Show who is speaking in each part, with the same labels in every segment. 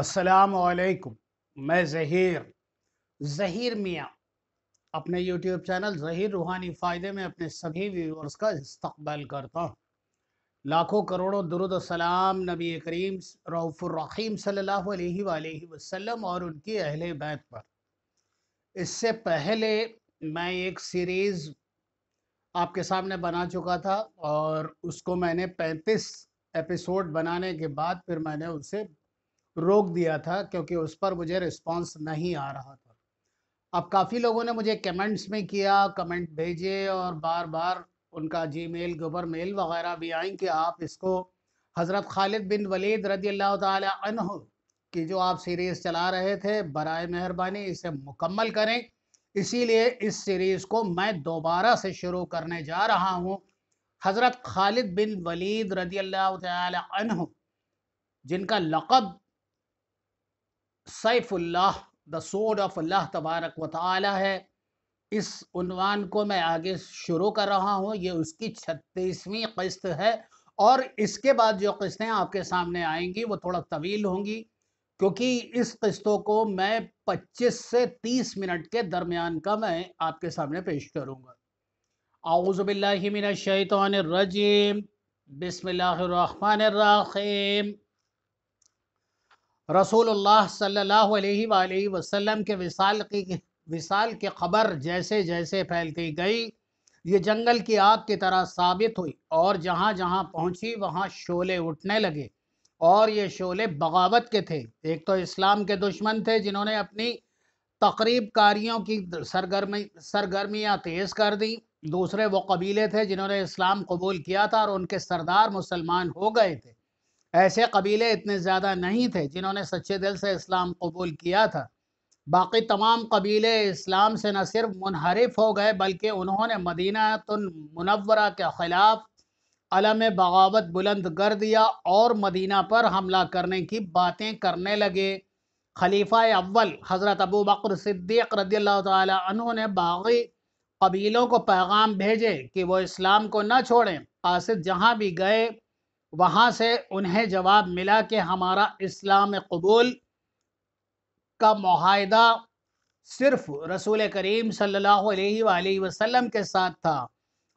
Speaker 1: असलकुम मैं जहीर जहीर मियाँ अपने यूट्यूब चैनल जहीर रूहानी फ़ायदे में अपने सभी व्यूअर्स का इस्तकबाल करता हूँ लाखों करोड़ों दुरुद सलाम नबी करीम रऊफ़ुर्रहीम सल्लल्लाहु अलैहि वसल्लम और उनकी अहल बैत पर इससे पहले मैं एक सीरीज़ आपके सामने बना चुका था और उसको मैंने 35 एपिसोड बनाने के बाद फिर मैंने उसे रोक दिया था क्योंकि उस पर मुझे रिस्पांस नहीं आ रहा था अब काफ़ी लोगों ने मुझे कमेंट्स में किया कमेंट भेजे और बार बार उनका जी मेल गोबर मेल वगैरह भी आई कि आप इसको हज़रत खालिद बिन वलीद रदी अल्लाह तह की जो आप सीरीज़ चला रहे थे बर मेहरबानी इसे मुकम्मल करें इसीलिए इस सीरीज़ को मैं दोबारा से शुरू करने जा रहा हूँ हज़रत खालिद बिन वलीद रदी अल्लाह तह जिनका लक़ब सैफुल्लाह द सोड ऑफ अल्लाह तबारक व ताली है इस उनवान को मैं आगे शुरू कर रहा हूँ ये उसकी छत्तीसवीं किस्त है और इसके बाद जो किस्तें आपके सामने आएंगी वो थोड़ा तवील होंगी क्योंकि इस किस्तों को मैं 25 से 30 मिनट के दरमियान का मैं आपके सामने पेश करूँगा रजीम बसमिल्लर रसूल सल्लल्लाहु वसलम के विसाल की विसाल की खबर जैसे जैसे फैलती गई ये जंगल की आग की तरह साबित हुई और जहाँ जहाँ पहुँची वहाँ शोले उठने लगे और ये शोले बगावत के थे एक तो इस्लाम के दुश्मन थे जिन्होंने अपनी तकरीब कारियों की सरगर्मी सरगर्मियाँ तेज़ कर दी दूसरे वो कबीले थे जिन्होंने इस्लाम कबूल किया था और उनके सरदार मुसलमान हो गए थे ऐसे कबीले इतने ज़्यादा नहीं थे जिन्होंने सच्चे दिल से इस्लाम कबूल किया था बाकी तमाम कबीले इस्लाम से न सिर्फ मुनहरफ हो गए बल्कि उन्होंने मदीना मुनवरा के ख़िलाफ़ अलम बगावत बुलंद कर दिया और मदीना पर हमला करने की बातें करने लगे खलीफा अव्वल हज़रत अबू बकर सिद्दीक रदी तु ने बागी कबीलों को पैगाम भेजे कि वो इस्लाम को न छोड़ें आसिफ जहाँ भी गए वहाँ से उन्हें जवाब मिला कि हमारा इस्लाम कबूल का माहदा सिर्फ रसूल करीम सल्लल्लाहु अलैहि वसल्लम के साथ था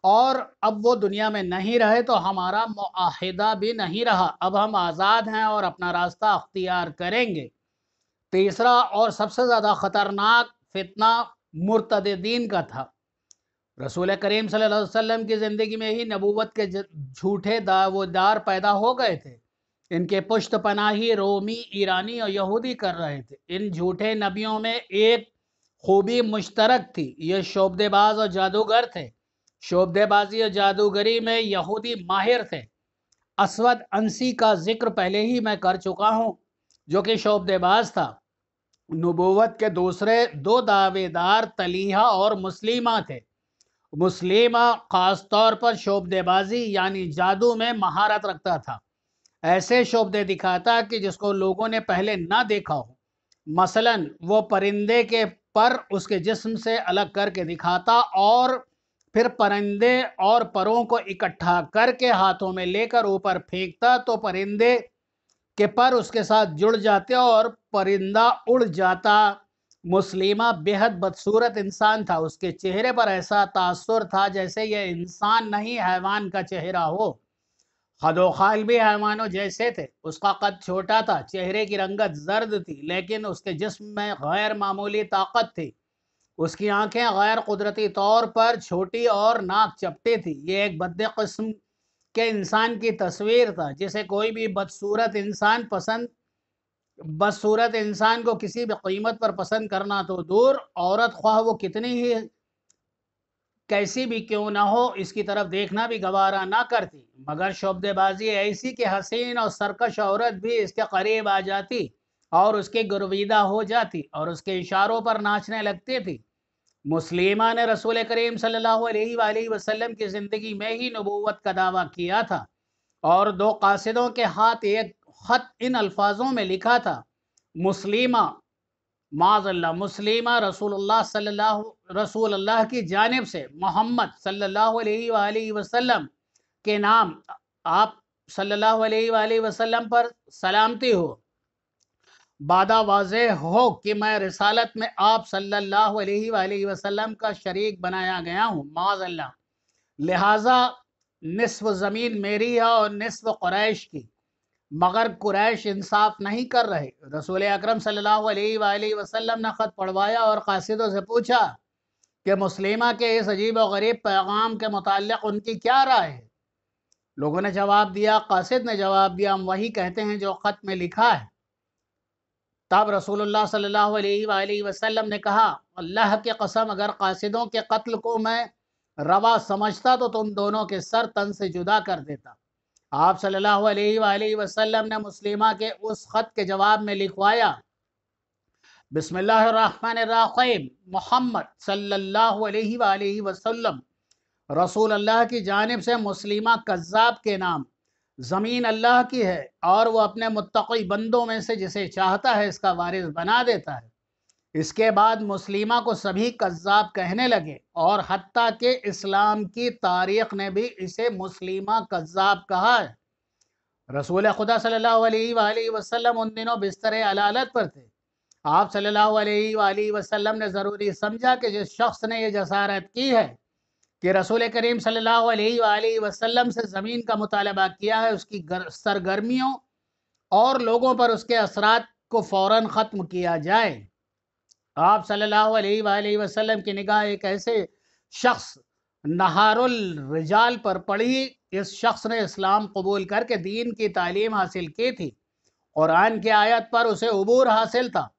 Speaker 1: और अब वो दुनिया में नहीं रहे तो हमारा माहदा भी नहीं रहा अब हम आज़ाद हैं और अपना रास्ता अख्तियार करेंगे तीसरा और सबसे ज़्यादा ख़तरनाक फितना मुर्तदीन का था रसूल करीम सल्लल्लाहु अलैहि वसल्लम की ज़िंदगी में ही नबूवत के झूठे दावेदार पैदा हो गए थे इनके पुश्त पनाही रोमी ईरानी और यहूदी कर रहे थे इन झूठे नबियों में एक खूबी मुश्तरक थी ये शोबदेबाज और जादूगर थे शोबदेबाजी और जादूगरी में यहूदी माहिर थे असवद अंसी का जिक्र पहले ही मैं कर चुका हूँ जो कि शोबदेबाज था नबूवत के दूसरे दो दावेदार तलीहा और मुस्लिमा थे मुस्लिमा ख़ास तौर पर शोबेबाजी यानी जादू में महारत रखता था ऐसे शोबे दिखाता कि जिसको लोगों ने पहले ना देखा हो मसलन वो परिंदे के पर उसके जिस्म से अलग करके दिखाता और फिर परिंदे और परों को इकट्ठा करके हाथों में लेकर ऊपर फेंकता तो परिंदे के पर उसके साथ जुड़ जाते और परिंदा उड़ जाता मुस्लिमा बेहद बदसूरत इंसान था उसके चेहरे पर ऐसा तासर था जैसे यह इंसान नहीं हैवान का चेहरा हो खदोखाल भी हैवानों जैसे थे उसका कद छोटा था चेहरे की रंगत जर्द थी लेकिन उसके जिस्म में गैर मामूली ताकत थी उसकी आंखें गैर कुदरती तौर पर छोटी और नाक चपटी थी ये एक बद किस्म के इंसान की तस्वीर था जिसे कोई भी बदसूरत इंसान पसंद बस सूरत इंसान को किसी भी कीमत पर पसंद करना तो दूर औरत ख्वाह वो कितनी ही कैसी भी क्यों ना हो इसकी तरफ देखना भी गवारा ना करती मगर शब्दबाजी ऐसी कि हसीन और सरकश औरत भी इसके करीब आ जाती और उसकी गुरविदा हो जाती और उसके इशारों पर नाचने लगती थी मुस्लिमा ने रसूल करीम सल वसलम की ज़िंदगी में ही नबूवत का दावा किया था और दो कासिदों के हाथ एक ख़त इन अल्फाजों में लिखा था मुस्लिमा माजल्ला मुस्लिमा रसूलुल्लाह सल्लल्लाहु रसूल अल्लाह की जानब से मोहम्मद सल्लल्लाहु अलैहि वसल्लम के नाम आप सल्लल्लाहु अलैहि वसल्लम पर सलामती हो बादा वाज हो कि मैं रिसालत में आप सल्लल्लाहु अलैहि वसल्लम का शरीक बनाया गया हूँ माजल्ला लिहाजा निसफ ज़मीन मेरी है और निसफ क्रैश की मगर कुरैश इंसाफ नहीं कर रहे रसूल अकरम सल्लल्लाहु अलैहि वसल्लम ने ख़त पढ़वाया और कासिदों से पूछा कि मुस्लिमा के इस अजीब व गरीब पैगाम के मतलब उनकी क्या राय है लोगों ने जवाब दिया कासिद ने जवाब दिया हम वही कहते हैं जो ख़त में लिखा है तब रसूलुल्लाह सल्लल्लाहु अलैहि वसल्लम ने कहा अल्लाह के कसम अगर कासिदों के कत्ल को मैं रवा समझता तो तुम दोनों के सर तन से जुदा कर देता आप सल्लल्लाहु अलैहि वसल्लम ने मुस्लिमा के उस ख़त के जवाब में लिखवाया बिसमीम मोहम्मद अलैहि वसल्लम रसूल अल्लाह की जानब से मुस्लिम कज़ाब के नाम ज़मीन अल्लाह की है और वह अपने मुतक़ी बंदों में से जिसे चाहता है इसका वारिस बना देता है इसके बाद मुस्लिमा को सभी कज्जाब कहने लगे और हती के इस्लाम की तारीख ने भी इसे मुस्लिमा कज्जाब कहा है रसूल खुदा सल्लल्लाहु अलैहि वसल्लम उन दिनों बिस्तर अलालत पर थे आप सल्लल्लाहु अलैहि वसल्लम ने ज़रूरी समझा कि जिस शख्स ने यह जसारत की है कि रसूल करीम सल्लल्लाहु अलैहि वसल्लम से ज़मीन का मुतालबा किया है उसकी सरगर्मियों और लोगों पर उसके असरात को फ़ौर ख़त्म किया जाए आप सल्लल्लाहु अलैहि वसल्लम की निगाह एक ऐसे शख्स नहारुल रिजाल पर पड़ी इस शख्स ने इस्लाम कबूल करके दीन की तालीम हासिल की थी कुरान की आयत पर उसे अबूर हासिल था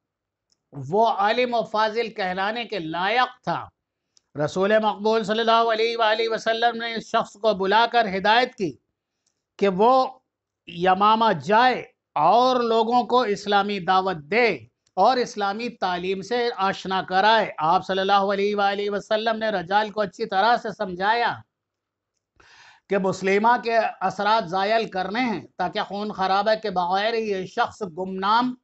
Speaker 1: वो आलिम व फाजिल कहलाने के लायक था रसूल मकबूल सल्लल्लाहु अलैहि वसल्लम ने इस शख्स को बुलाकर हिदायत की कि वो यमामा जाए और लोगों को इस्लामी दावत दे और इस्लामी तालीम से आशना कराए आप सल्लल्लाहु अलैहि वसल्लम ने रजाल को अच्छी तरह से समझाया कि मुस्लिमा के असरा ज़ायल करने हैं ताकि खून खराबा के बग़ैर ये शख्स गुमनाम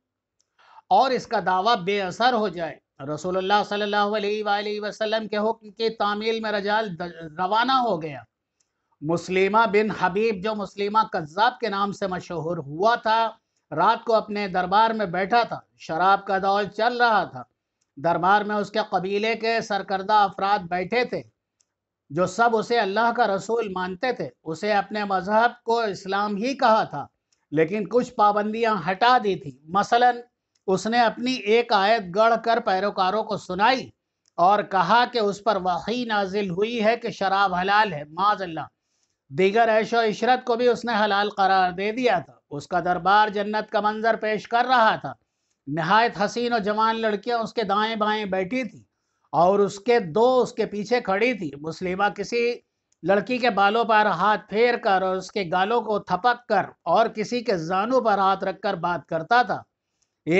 Speaker 1: और इसका दावा बेअसर हो जाए रसोल्ला सल्लल्लाहु अलैहि वसल्लम के हुक्म की तामील में रजाल रवाना हो गया मुस्लिमा बिन हबीब जो मुस्लिमा कज्जाब के नाम से मशहूर हुआ था रात को अपने दरबार में बैठा था शराब का दौर चल रहा था दरबार में उसके कबीले के सरकर्दा अफराद बैठे थे जो सब उसे अल्लाह का रसूल मानते थे उसे अपने मजहब को इस्लाम ही कहा था लेकिन कुछ पाबंदियां हटा दी थी मसलन उसने अपनी एक आयत गढ़ कर पैरोकारों को सुनाई और कहा कि उस पर वही नाजिल हुई है कि शराब हलाल है माजल्ला दीगर ऐशो इशरत को भी उसने हलाल करार दे दिया था उसका दरबार जन्नत का मंजर पेश कर रहा था नहायत हसीन और जवान लड़कियां उसके दाएं बाएं बैठी थी और उसके दो उसके पीछे खड़ी थी मुस्लिमा किसी लड़की के बालों पर हाथ फेर कर और उसके गालों को थपक कर और किसी के जानों पर हाथ रख कर बात करता था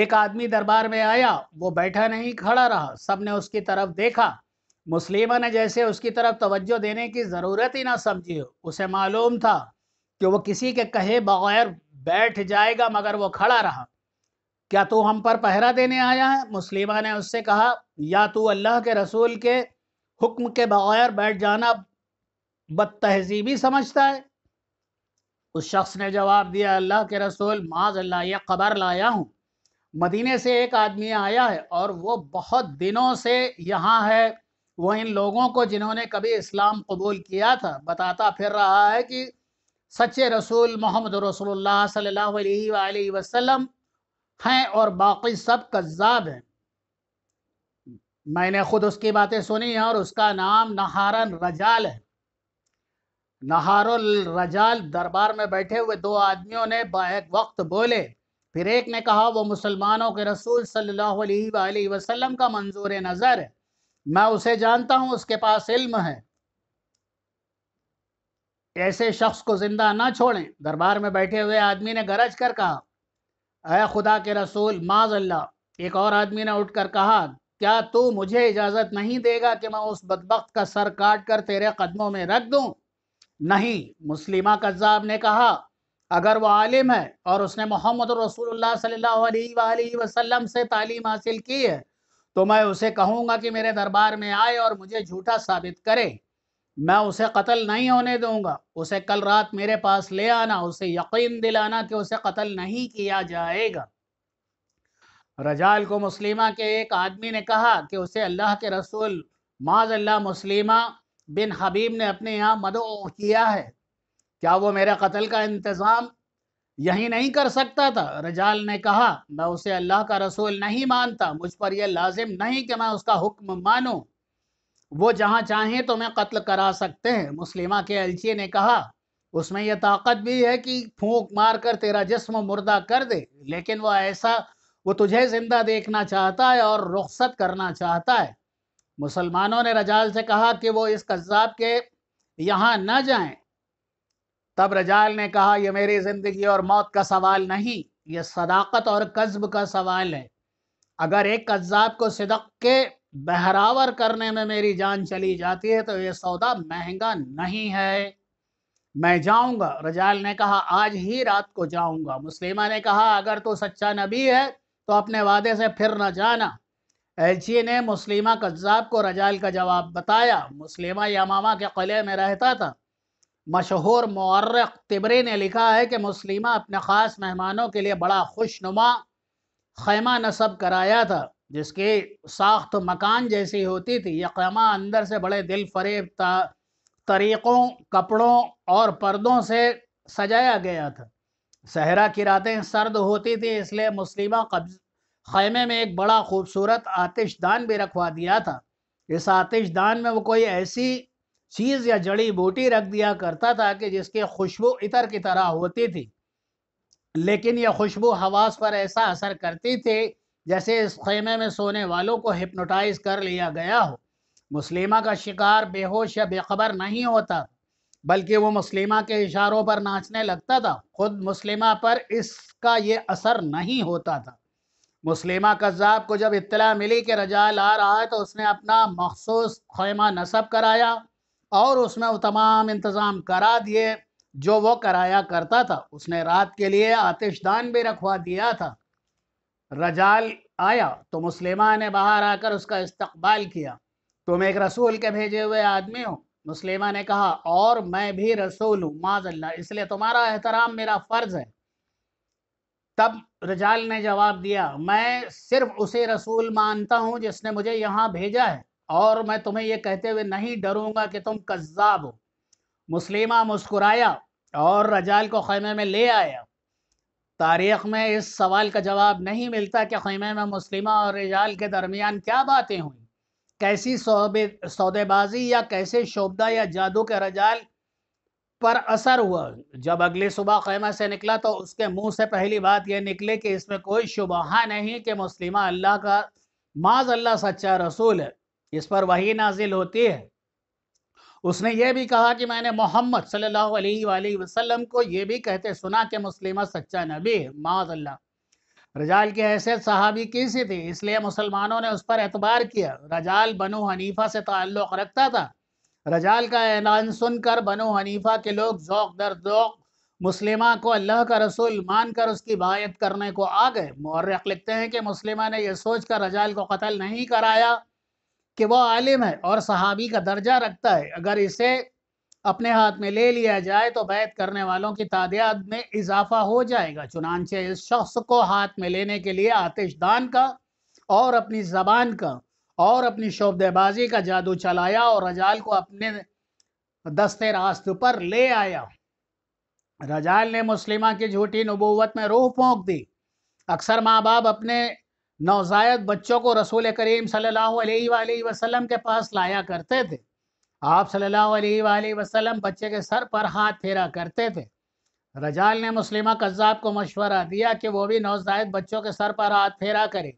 Speaker 1: एक आदमी दरबार में आया वो बैठा नहीं खड़ा रहा सब ने उसकी तरफ देखा मुस्लिमा ने जैसे उसकी तरफ तवज्जो देने की ज़रूरत ही ना समझी उसे मालूम था कि वो किसी के कहे बगैर बैठ जाएगा मगर वो खड़ा रहा क्या तू हम पर पहरा देने आया है मुस्लिमा ने उससे कहा या तू अल्लाह के रसूल के हुक्म के बगैर बैठ जाना बद तहजीबी समझता है उस शख्स ने जवाब दिया अल्लाह के रसूल माज अल्लाह यह खबर लाया हूँ मदीने से एक आदमी आया है और वो बहुत दिनों से यहाँ है वो इन लोगों को जिन्होंने कभी इस्लाम कबूल किया था बताता फिर रहा है कि सच्चे रसूल मोहम्मद रसूल सल्ला हैं और बाकी सब कज्जाब हैं मैंने खुद उसकी बातें सुनी हैं और उसका नाम नहारन रजाल है नहारुल रजाल दरबार में बैठे हुए दो आदमियों ने बैक वक्त बोले फिर एक ने कहा वो मुसलमानों के रसूल सल्लल्लाहु अलैहि वसल्लम का मंजूर नज़र है मैं उसे जानता हूँ उसके पास इल्म है ऐसे शख्स को ज़िंदा ना छोड़ें दरबार में बैठे हुए आदमी ने गरज कर कहा अः खुदा के रसूल माज अल्लाह एक और आदमी ने उठ कर कहा क्या तू मुझे इजाज़त नहीं देगा कि मैं उस बदबक का सर काट कर तेरे कदमों में रख दूँ नहीं मुस्लिमा कज्जाब ने कहा अगर वो आलिम है और उसने मोहम्मद रसूल वसलम वसल्लम से तालीम हासिल की है तो मैं उसे कहूँगा कि मेरे दरबार में आए और मुझे झूठा साबित करे मैं उसे कत्ल नहीं होने दूंगा उसे कल रात मेरे पास ले आना उसे यकीन दिलाना कि उसे कत्ल नहीं किया जाएगा रजाल को मुस्लिमा के एक आदमी ने कहा कि उसे अल्लाह के रसूल अल्लाह मुस्लिमा बिन हबीब ने अपने यहाँ मदो किया है क्या वो मेरे कत्ल का इंतज़ाम यही नहीं कर सकता था रजाल ने कहा मैं उसे अल्लाह का रसूल नहीं मानता मुझ पर यह लाजिम नहीं कि मैं उसका हुक्म मानूँ वो जहाँ चाहें तो मैं कत्ल करा सकते हैं मुस्लिमा के एलची ने कहा उसमें यह ताकत भी है कि फूंक मार कर तेरा जिस्म मुर्दा कर दे लेकिन वो ऐसा वो तुझे जिंदा देखना चाहता है और रुखसत करना चाहता है मुसलमानों ने रजाल से कहा कि वो इस कज्जाब के यहाँ न जाएं तब रजाल ने कहा यह मेरी ज़िंदगी और मौत का सवाल नहीं यह सदाकत और कस्ब का सवाल है अगर एक कज्जाब को सिदक के बहरावर करने में मेरी जान चली जाती है तो ये सौदा महंगा नहीं है मैं जाऊंगा रजाल ने कहा आज ही रात को जाऊंगा मुस्लिमा ने कहा अगर तू सच्चा नबी है तो अपने वादे से फिर न जाना एलची ने मुस्लिमा कज्जाब को रजाल का जवाब बताया मुस्लिमा यमामा के किले में रहता था मशहूर मर्रक तिबरी ने लिखा है कि मुस्लिमा अपने ख़ास मेहमानों के लिए बड़ा खुशनुमा खैमा नसब कराया था जिसकी साख्त मकान जैसी होती थी यकमा अंदर से बड़े दिल फरेब तरीक़ों कपड़ों और पर्दों से सजाया गया था सहरा की रातें सर्द होती थी इसलिए मुस्लिमा कब्ज खैमे में एक बड़ा खूबसूरत आतिशदान भी रखवा दिया था इस आतिशदान में वो कोई ऐसी चीज़ या जड़ी बूटी रख दिया करता था कि जिसकी खुशबू इतर की तरह होती थी लेकिन यह खुशबू हवास पर ऐसा असर करती थी जैसे इस खेमे में सोने वालों को हिप्नोटाइज कर लिया गया हो मुस्लिमा का शिकार बेहोश या बेखबर नहीं होता बल्कि वो मुस्लिमा के इशारों पर नाचने लगता था खुद मुस्लिमा पर इसका ये असर नहीं होता था मुस्लिमा कज़ाब को जब इत्तला मिली कि रजाल आ रहा है तो उसने अपना मखसूस खैमा नसब कराया और उसमें वो तमाम इंतज़ाम करा दिए जो वो कराया करता था उसने रात के लिए आतिशदान भी रखवा दिया था रजाल आया तो मुसलिमा ने बाहर आकर उसका इस्तकबाल किया तुम एक रसूल के भेजे हुए आदमी हो मुसलिमा ने कहा और मैं भी रसूल हूँ माजल्ला इसलिए तुम्हारा एहतराम मेरा फ़र्ज है तब रजाल ने जवाब दिया मैं सिर्फ उसे रसूल मानता हूँ जिसने मुझे यहाँ भेजा है और मैं तुम्हें यह कहते हुए नहीं डरूंगा कि तुम कज्जाब हो मुसलिमा मुस्कुराया और रजाल को खैमे में ले आया तारीख में इस सवाल का जवाब नहीं मिलता कि खैमे में मुस्लिमा और रिजाल के दरमियान क्या बातें हुई कैसी सौदेबाजी या कैसे शोबदा या जादू के रजाल पर असर हुआ जब अगली सुबह खैमा से निकला तो उसके मुंह से पहली बात यह निकले कि इसमें कोई शुबहा नहीं कि मुस्लिमा अल्लाह का माज अल्लाह सच्चा रसूल है इस पर वही नाजिल होती है उसने ये भी कहा कि मैंने मोहम्मद सल्लल्लाहु अलैहि वसल्लम को यह भी कहते सुना कि मुस्लिमा सच्चा नबी माजल्ला रजाल की हैसियत सहाबी की सी थी इसलिए मुसलमानों ने उस पर एतबार किया रजाल बनु हनीफा से ताल्लुक़ रखता था रजाल का ऐलान सुनकर बनु हनीफा के लोग ज़ौक दर ज़ौक मुस्लिमा को अल्लाह का रसूल मानकर उसकी बायत करने को आ गए मर्रक लिखते हैं कि मुस्लिमा ने यह सोचकर रजाल को कत्ल नहीं कराया कि वह आलिम है और सहाबी का दर्जा रखता है अगर इसे अपने हाथ में ले लिया जाए तो बैत करने वालों की तादाद में इजाफा हो जाएगा चुनानचे इस शख्स को हाथ में लेने के लिए आतिशदान का और अपनी ज़बान का और अपनी शोबेबाजी का जादू चलाया और रजाल को अपने दस्ते रास्त पर ले आया रजाल ने मुस्लिमा की झूठी नबूवत में रूह फोंक दी अक्सर माँ बाप अपने नौजायद बच्चों को रसूल करीम सल्लल्लाहु अलैहि वसल्लम के पास लाया करते थे आप सल्लल्लाहु अलैहि वसल्लम बच्चे के सर पर हाथ फेरा करते थे रजाल ने मुस्लिमा कज़ाब को मशवरा दिया कि वो भी नौजायद बच्चों के सर पर हाथ फेरा करे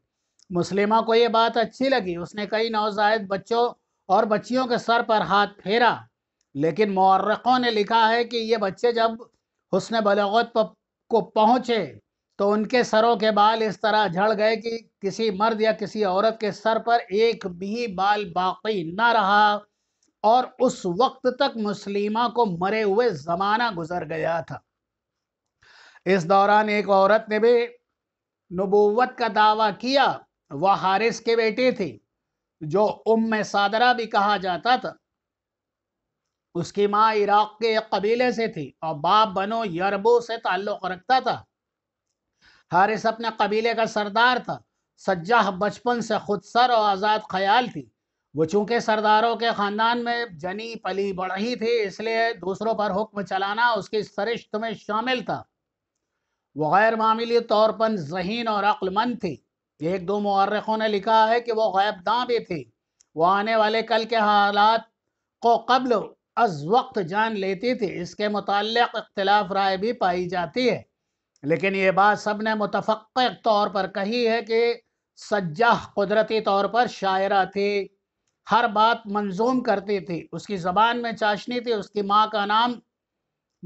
Speaker 1: मुस्लिमा को ये बात अच्छी लगी उसने कई नौजायद बच्चों और बच्चियों के सर पर हाथ फेरा लेकिन मौरखों ने लिखा है कि ये बच्चे जब हुसन बलगत को पहुँचे तो उनके सरों के बाल इस तरह झड़ गए कि किसी मर्द या किसी औरत के सर पर एक भी बाल बाकी ना रहा और उस वक्त तक मुस्लिमा को मरे हुए ज़माना गुजर गया था इस दौरान एक औरत ने भी नबूवत का दावा किया वह हारिस के बेटे थी जो उम सादरा भी कहा जाता था उसकी माँ इराक़ के एक कबीले से थी और बाप बनो यरबो से ताल्लुक़ रखता था हारिस अपने कबीले का सरदार था सज्जा बचपन से खुद सर और आज़ाद ख्याल थी वो चूंकि सरदारों के ख़ानदान में जनी पली बढ़ी थी इसलिए दूसरों पर हुक्म चलाना उसकी सरिश्त में शामिल था वो गैर मामूली तौर पर जहीन और अक्लमंद थी एक दो मौरखों ने लिखा है कि वो गैबदां भी थी वो आने वाले कल के हालात को कबल अज वक्त जान लेती थी इसके मुतल इख्तलाफ राय भी पाई जाती है लेकिन ये बात सब ने मुतफ़ तौर पर कही है कि सज्जा कुदरती तौर पर शायरा थी हर बात मंजूम करती थी उसकी ज़बान में चाशनी थी उसकी माँ का नाम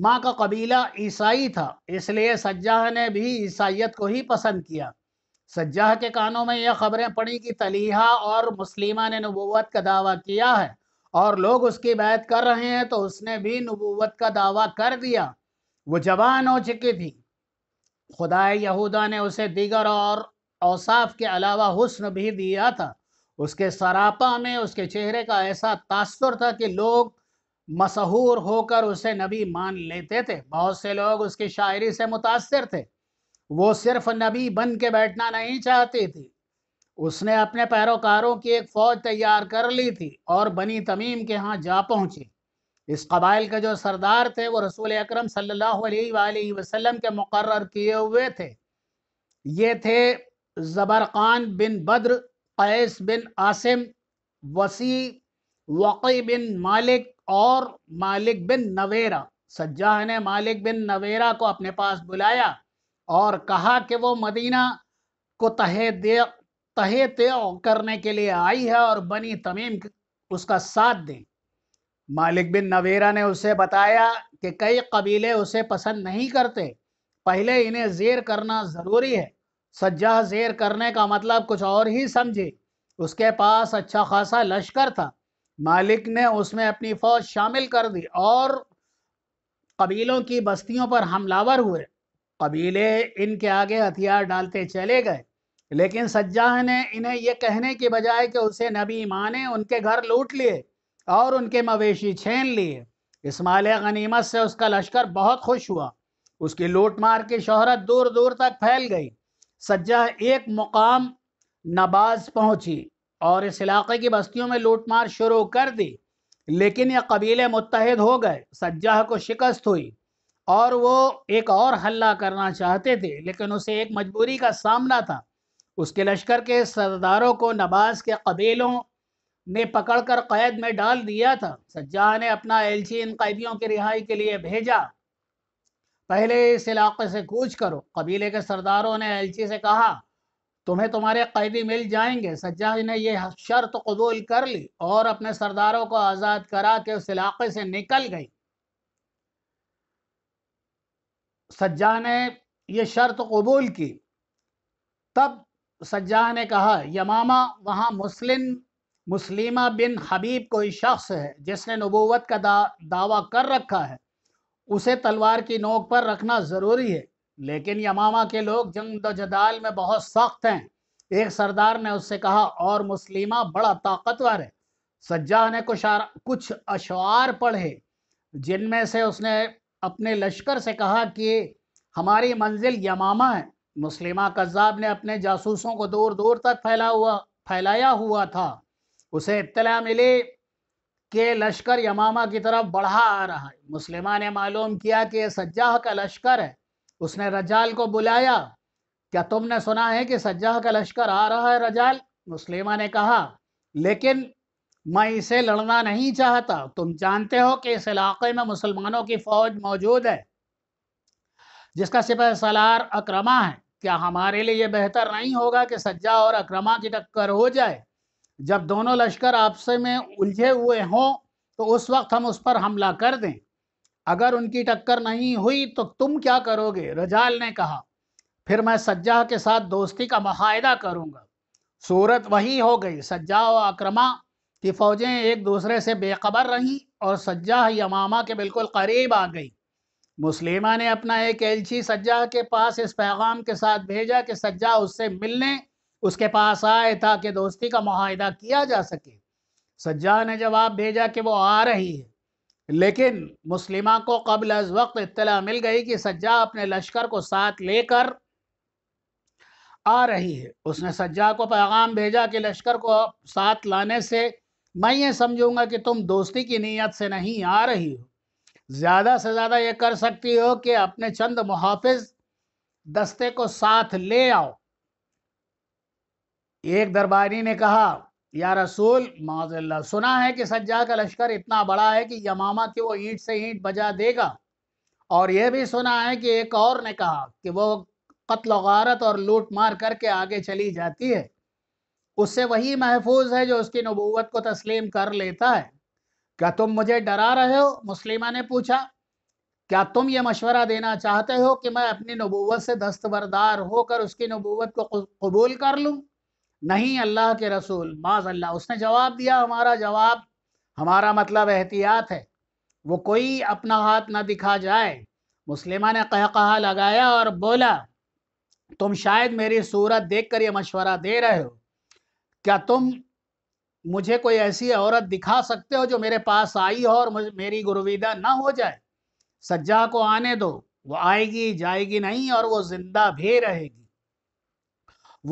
Speaker 1: माँ का कबीला ईसाई था इसलिए सज्जा ने भी ईसाइत को ही पसंद किया सज्जा के कानों में यह खबरें पड़ी कि तलीहा और मुस्लिमा ने नबूवत का दावा किया है और लोग उसकी बैत कर रहे हैं तो उसने भी नबूवत का दावा कर दिया वो जवान हो चुकी थी खुदा यहूदा ने उसे दीगर और औसाफ के अलावा हुस्न भी दिया था उसके सरापा में उसके चेहरे का ऐसा तासर था कि लोग मशहूर होकर उसे नबी मान लेते थे बहुत से लोग उसकी शायरी से मुतासर थे वो सिर्फ नबी बन के बैठना नहीं चाहती थी उसने अपने पैरोकारों की एक फ़ौज तैयार कर ली थी और बनी तमीम के यहाँ जा पहुँची इस कबाइल के जो सरदार थे वो रसूल अक्रम वसल्लम के मुकर किए हुए थे ये थे ज़बरक़ान बिन बद्र कैस बिन आसिम वसी वक़ी बिन मालिक और मालिक बिन नवेरा सज्जाह ने मालिक बिन नवेरा को अपने पास बुलाया और कहा कि वो मदीना को तहे दे तहे तय करने के लिए आई है और बनी तमीम उसका साथ दें मालिक बिन नवेरा ने उसे बताया कि कई कबीले उसे पसंद नहीं करते पहले इन्हें जेर करना ज़रूरी है सज्जा जेर करने का मतलब कुछ और ही समझे उसके पास अच्छा खासा लश्कर था मालिक ने उसमें अपनी फौज शामिल कर दी और कबीलों की बस्तियों पर हमलावर हुए कबीले इनके आगे हथियार डालते चले गए लेकिन सज्जा ने इन्हें यह कहने के बजाय कि उसे नबी माने उनके घर लूट लिए और उनके मवेशी छीन लिए इस्माइल गनीमत से उसका लश्कर बहुत खुश हुआ उसकी लूटमार की शोहरत दूर दूर तक फैल गई सज्जा एक मुकाम नबाज पहुंची और इस इलाके की बस्तियों में लूटमार शुरू कर दी लेकिन ये कबीले मुतहद हो गए सज्जा को शिकस्त हुई और वो एक और हल्ला करना चाहते थे लेकिन उसे एक मजबूरी का सामना था उसके लश्कर के सरदारों को नबाज के कबीलों ने पकड़कर कैद में डाल दिया था सज्जा ने अपना एलची इन कैदियों की रिहाई के लिए भेजा पहले इस इलाके से कूच करो कबीले के सरदारों ने एलची से कहा तुम्हें तुम्हारे कैदी मिल जाएंगे सज्जा ने यह शर्त कबूल कर ली और अपने सरदारों को आज़ाद करा के उस इलाके से निकल गई सज्जा ने यह शर्त कबूल की तब सज्जा ने कहा यमामा वहाँ मुस्लिम मुस्लिमा बिन हबीब कोई शख्स है जिसने नबूवत का दा, दावा कर रखा है उसे तलवार की नोक पर रखना ज़रूरी है लेकिन यमामा के लोग जंग जदाल में बहुत सख्त हैं एक सरदार ने उससे कहा और मुस्लिमा बड़ा ताकतवर है सज्जा ने कुछ कुछ अशार पढ़े जिनमें से उसने अपने लश्कर से कहा कि हमारी मंजिल यमामा है मुस्लिमा कज़ाब ने अपने जासूसों को दूर दूर तक फैला हुआ फैलाया हुआ था उसे इतला मिली कि लश्कर यमामा की तरफ बढ़ा आ रहा है मुस्लिम ने मालूम किया कि यह सज्जाह का लश्कर है उसने रजाल को बुलाया क्या तुमने सुना है कि सज्जाह का लश्कर आ रहा है रजाल मुसलिमा ने कहा लेकिन मैं इसे लड़ना नहीं चाहता तुम जानते हो कि इस इलाके में मुसलमानों की फौज मौजूद है जिसका सिपह सलार अक्रमा है क्या हमारे लिए बेहतर नहीं होगा कि सज्जा और अक्रमा की टक्कर हो जाए जब दोनों लश्कर आपसे में उलझे हुए हों तो उस वक्त हम उस पर हमला कर दें अगर उनकी टक्कर नहीं हुई तो तुम क्या करोगे रजाल ने कहा फिर मैं सज्जा के साथ दोस्ती का माहदा करूंगा सूरत वही हो गई सज्जा और अक्रमा की फ़ौजें एक दूसरे से बेखबर रहीं और सज्जा यमामा के बिल्कुल करीब आ गई मुस्लिमा ने अपना एक एलची सज्जा के पास इस पैगाम के साथ भेजा कि सज्जा उससे मिलने उसके पास आए ताकि दोस्ती का माहिदा किया जा सके सज्जा ने जवाब भेजा कि वो आ रही है लेकिन मुस्लिमा को कबल अज वक्त इतला मिल गई कि सज्जा अपने लश्कर को साथ लेकर आ रही है उसने सज्जा को पैगाम भेजा कि लश्कर को साथ लाने से मैं ये समझूंगा कि तुम दोस्ती की नीयत से नहीं आ रही हो ज़्यादा से ज़्यादा ये कर सकती हो कि अपने चंद मुहाफिज दस्ते को साथ ले आओ एक दरबारी ने कहा या रसूल माजल्ला सुना है कि सज्जा का लश्कर इतना बड़ा है कि यमामा की वो ईंट से ईंट बजा देगा और यह भी सुना है कि एक और ने कहा कि वो कत्ल गारत और लूट मार करके आगे चली जाती है उससे वही महफूज है जो उसकी नबूवत को तस्लीम कर लेता है क्या तुम मुझे डरा रहे हो मुस्लिमा ने पूछा क्या तुम ये मशवरा देना चाहते हो कि मैं अपनी नबूवत से दस्तबरदार होकर उसकी नबूवत को कबूल कर लूँ नहीं अल्लाह के रसूल माज अल्लाह उसने जवाब दिया हमारा जवाब हमारा मतलब एहतियात है वो कोई अपना हाथ ना दिखा जाए मुस्लिम ने कह कहा लगाया और बोला तुम शायद मेरी सूरत देख कर ये मशवरा दे रहे हो क्या तुम मुझे कोई ऐसी औरत दिखा सकते हो जो मेरे पास आई हो और मेरी गुरुविदा ना हो जाए सज्जा को आने दो वो आएगी जाएगी नहीं और वो जिंदा भी रहेगी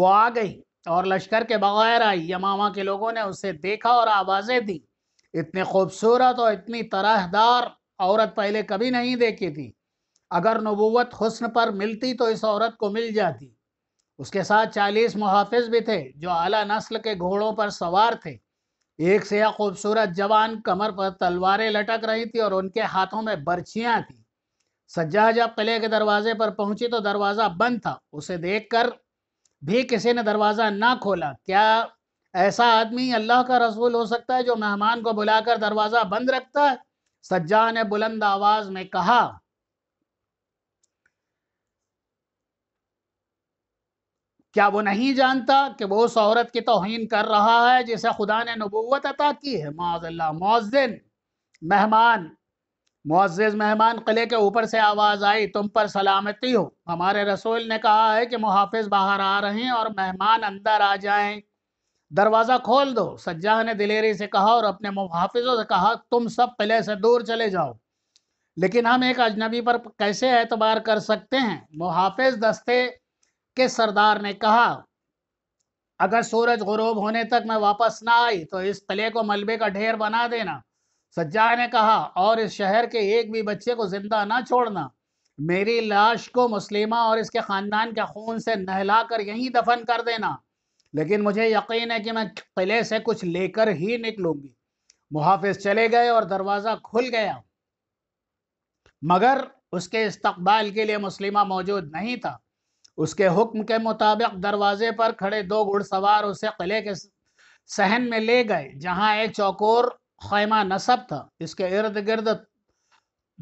Speaker 1: वो आ गई और लश्कर के बगैर आई यमामा के लोगों ने उसे देखा और आवाज़ें दी इतने खूबसूरत और इतनी तरहदार औरत पहले कभी नहीं देखी थी अगर नबूवत हुस्न पर मिलती तो इस औरत को मिल जाती उसके साथ चालीस मुहाफ़ भी थे जो आला नस्ल के घोड़ों पर सवार थे एक से यह खूबसूरत जवान कमर पर तलवारें लटक रही थी और उनके हाथों में बर्छियाँ थीं सज्जा जब किले के दरवाजे पर पहुंची तो दरवाज़ा बंद था उसे देखकर भी किसी ने दरवाज़ा ना खोला क्या ऐसा आदमी अल्लाह का रसूल हो सकता है जो मेहमान को बुलाकर दरवाज़ा बंद रखता है सज्जा ने बुलंद आवाज में कहा क्या वो नहीं जानता कि वो उस औरत की तोहन कर रहा है जिसे खुदा ने नबूवत अता की है माजल्ला मोजिन मेहमान मुआज़ मेहमान किले के ऊपर से आवाज़ आई तुम पर सलामती हो हमारे रसूल ने कहा है कि मुहाफिज बाहर आ रहे हैं और मेहमान अंदर आ जाएं दरवाज़ा खोल दो सज्जा ने दिलेरी से कहा और अपने मुहाफिजों से कहा तुम सब किले से दूर चले जाओ लेकिन हम एक अजनबी पर कैसे एतबार कर सकते हैं मुहाफ दस्ते के सरदार ने कहा अगर सूरज गुरूब होने तक मैं वापस ना आई तो इस किले को मलबे का ढेर बना देना सज्जा ने कहा और इस शहर के एक भी बच्चे को जिंदा ना छोड़ना मेरी लाश को मुस्लिमा और इसके ख़ानदान के खून से नहला कर यहीं दफन कर देना लेकिन मुझे यकीन है कि मैं किले से कुछ लेकर ही निकलूंगी मुहाफिज चले गए और दरवाज़ा खुल गया मगर उसके इस्तकबाल के लिए मुस्लिमा मौजूद नहीं था उसके हुक्म के मुताबिक दरवाजे पर खड़े दो घुड़सवार उसे किले के सहन में ले गए जहां एक चौकोर खैमा नसब था इसके इर्द गिर्द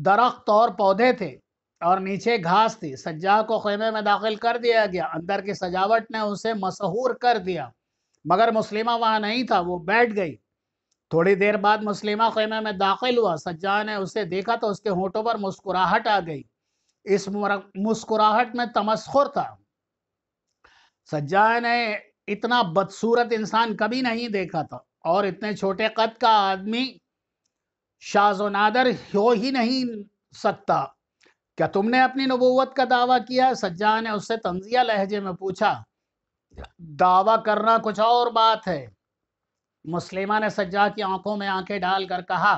Speaker 1: दरख्त और पौधे थे और नीचे घास थी सज्जा को खैमे में दाखिल कर दिया गया अंदर की सजावट ने उसे मशहूर कर दिया मगर मुस्लिमा वहाँ नहीं था वो बैठ गई थोड़ी देर बाद मुस्लिमा खैमे में दाखिल हुआ सज्जा ने उसे देखा तो उसके होठों पर मुस्कुराहट आ गई इस मुस्कुराहट में तमस्खुर था सज्जा ने इतना बदसूरत इंसान कभी नहीं देखा था और इतने छोटे कद का आदमी शाज नादर हो ही नहीं सकता क्या तुमने अपनी नबूवत का दावा किया सज्जा ने उससे तंजिया लहजे में पूछा दावा करना कुछ और बात है मुस्लिमा ने सज्जा की आंखों में आंखें डालकर कहा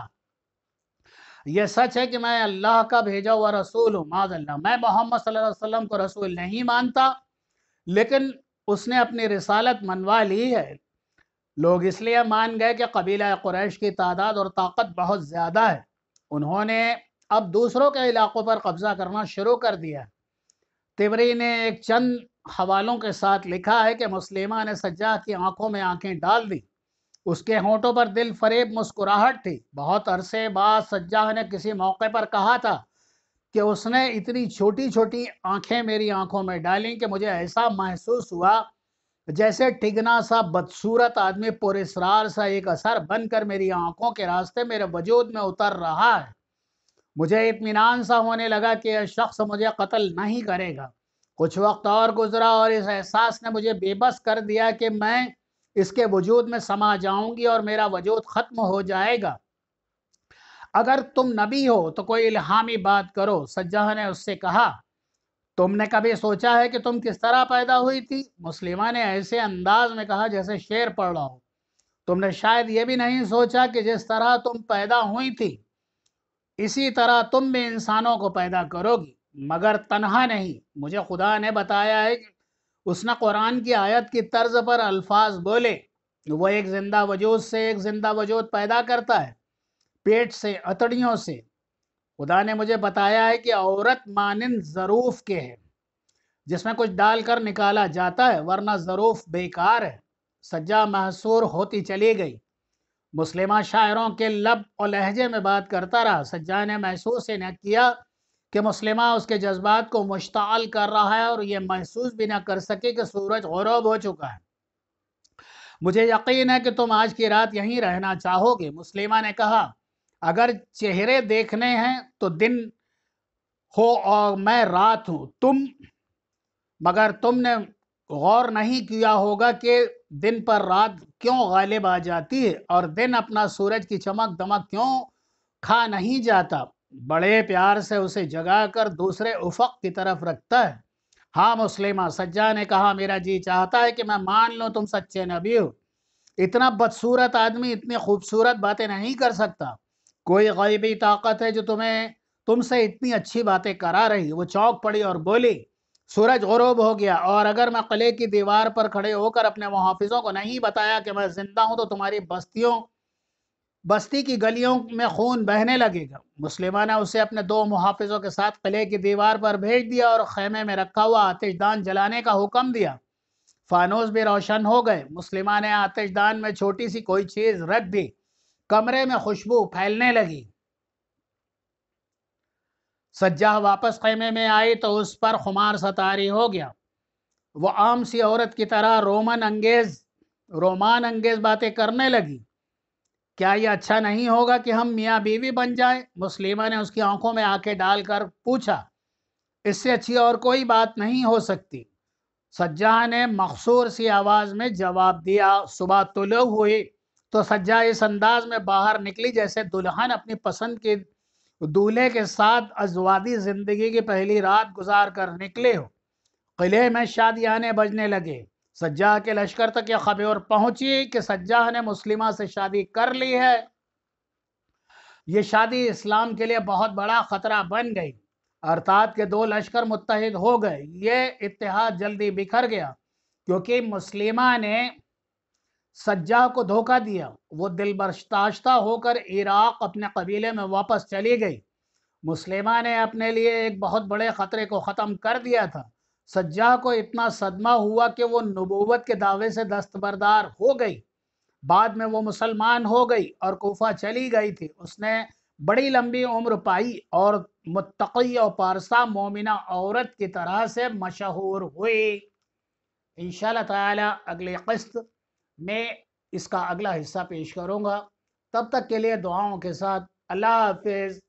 Speaker 1: यह सच है कि मैं अल्लाह का भेजा हुआ रसूल हूँ माजल्ला मैं मोहम्मद वसल्लम को रसूल नहीं मानता लेकिन उसने अपनी रिसालत मनवा ली है लोग इसलिए मान गए कि कबीला क्रैश की तादाद और ताकत बहुत ज़्यादा है उन्होंने अब दूसरों के इलाकों पर कब्ज़ा करना शुरू कर दिया तिबरी ने एक चंद हवालों के साथ लिखा है कि मुस्लिमा ने सज्जा की आंखों में आंखें डाल दी उसके होंठों पर दिल फरेब मुस्कुराहट थी बहुत अरसे बाद सज्जा ने किसी मौके पर कहा था कि उसने इतनी छोटी छोटी आंखें मेरी आंखों में डाली कि मुझे ऐसा महसूस हुआ जैसे ठिगना सा बदसूरत आदमी पुरेसरार सा एक असर बनकर मेरी आंखों के रास्ते मेरे वजूद में उतर रहा है मुझे इतमान सा होने लगा कि यह शख्स मुझे कत्ल नहीं करेगा कुछ वक्त और गुजरा और इस एहसास ने मुझे बेबस कर दिया कि मैं इसके वजूद में समा जाऊंगी और मेरा वजूद ख़त्म हो जाएगा अगर तुम नबी हो तो कोई इल्हामी बात करो सज्जा ने उससे कहा तुमने कभी सोचा है कि तुम किस तरह पैदा हुई थी मुस्लिमा ने ऐसे अंदाज में कहा जैसे शेर पढ़ रहा हो तुमने शायद ये भी नहीं सोचा कि जिस तरह तुम पैदा हुई थी इसी तरह तुम भी इंसानों को पैदा करोगी मगर तनहा नहीं मुझे खुदा ने बताया है कि उसने कुरान की आयत की तर्ज पर अल्फाज बोले वो एक ज़िंदा वजूद से एक ज़िंदा वजूद पैदा करता है पेट से अतड़ियों से खुदा ने मुझे बताया है कि औरत मानन ज़रूफ के है जिसमें कुछ डाल कर निकाला जाता है वरना ज़रूफ बेकार है सज्जा महसूर होती चली गई मुस्लिमा शायरों के लब और लहजे में बात करता रहा सज्जा ने महसूस ही न किया कि मुस्लिमा उसके जज्बात को मुश्ताल कर रहा है और यह महसूस भी ना कर सके कि सूरज गौरव हो चुका है मुझे यकीन है कि तुम आज की रात यहीं रहना चाहोगे मुस्लिमा ने कहा अगर चेहरे देखने हैं तो दिन हो और मैं रात हूँ तुम मगर तुमने गौर नहीं किया होगा कि दिन पर रात क्यों गालिब आ जाती है और दिन अपना सूरज की चमक दमक क्यों खा नहीं जाता बड़े प्यार से उसे जगा कर दूसरे उफक की तरफ रखता है हाँ मुस्लिमा सज्जा ने कहा मेरा जी चाहता है कि मैं मान लूँ तुम सच्चे नबी हो इतना बदसूरत आदमी इतनी खूबसूरत बातें नहीं कर सकता कोई गैबी ताकत है जो तुम्हें तुमसे इतनी अच्छी बातें करा रही वो चौक पड़ी और बोली सूरज गरूब हो गया और अगर मैं कले की दीवार पर खड़े होकर अपने मुहाफिजों को नहीं बताया कि मैं जिंदा हूं तो तुम्हारी बस्तियों बस्ती की गलियों में खून बहने लगेगा मुस्लिमा ने उसे अपने दो मुहाफिजों के साथ किले की दीवार पर भेज दिया और खेमे में रखा हुआ आतिशदान जलाने का हुक्म दिया फानूस भी रोशन हो गए मुस्लिमा ने आतिशदान में छोटी सी कोई चीज़ रख दी कमरे में खुशबू फैलने लगी सज्जा वापस खेमे में आई तो उस पर खुमार सतारी हो गया वो आम सी औरत की तरह रोमन अंगेज रोमान अंगेज बातें करने लगी क्या ये अच्छा नहीं होगा कि हम मियाँ बीवी बन जाए मुस्लिमा ने उसकी आंखों में आंखें डालकर पूछा इससे अच्छी और कोई बात नहीं हो सकती सज्जा ने मखसूर सी आवाज़ में जवाब दिया सुबह तो हुई तो सज्जा इस अंदाज में बाहर निकली जैसे दुल्हन अपनी पसंद के दूल्हे के साथ अजवादी जिंदगी की पहली रात गुजार कर निकले हो किले में शादियाने बजने लगे सज्जा के लश्कर तक यह खबर पहुंची कि सज्जा ने मुस्लिमा से शादी कर ली है ये शादी इस्लाम के लिए बहुत बड़ा ख़तरा बन गई अर्थात के दो लश्कर मुतहद हो गए ये इतिहाद जल्दी बिखर गया क्योंकि मुस्लिमा ने सज्जा को धोखा दिया वो दिल बर्शताश्ता होकर इराक अपने कबीले में वापस चली गई मुसलिमा ने अपने लिए एक बहुत बड़े ख़तरे को ख़त्म कर दिया था सज्जा को इतना सदमा हुआ कि वो नबूवत के दावे से दस्तबरदार हो गई बाद में वो मुसलमान हो गई और कोफा चली गई थी उसने बड़ी लंबी उम्र पाई और मुतकी और पारसा मोमिना औरत की तरह से मशहूर हुई इन ताला अगली किस्त मैं इसका अगला हिस्सा पेश करूँगा तब तक के लिए दुआओं के साथ अल्लाह हाफिज़